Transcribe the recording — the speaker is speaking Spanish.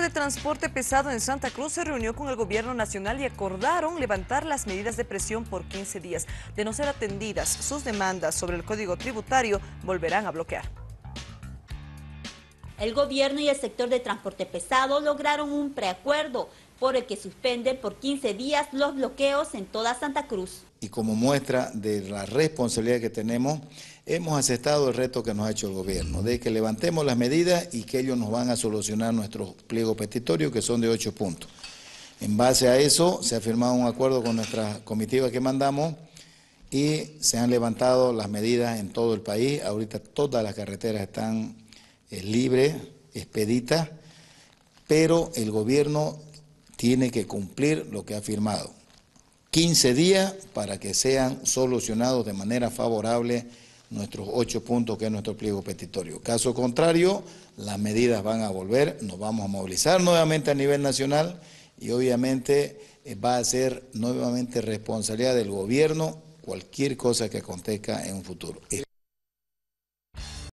El de transporte pesado en Santa Cruz se reunió con el gobierno nacional y acordaron levantar las medidas de presión por 15 días. De no ser atendidas, sus demandas sobre el código tributario volverán a bloquear. El gobierno y el sector de transporte pesado lograron un preacuerdo por el que suspenden por 15 días los bloqueos en toda Santa Cruz. Y como muestra de la responsabilidad que tenemos, hemos aceptado el reto que nos ha hecho el gobierno, de que levantemos las medidas y que ellos nos van a solucionar nuestro pliegos petitorios, que son de 8 puntos. En base a eso, se ha firmado un acuerdo con nuestra comitiva que mandamos y se han levantado las medidas en todo el país. Ahorita todas las carreteras están eh, libres, expeditas, pero el gobierno tiene que cumplir lo que ha firmado. 15 días para que sean solucionados de manera favorable nuestros ocho puntos que es nuestro pliego petitorio. Caso contrario, las medidas van a volver, nos vamos a movilizar nuevamente a nivel nacional y obviamente eh, va a ser nuevamente responsabilidad del gobierno cualquier cosa que acontezca en un futuro.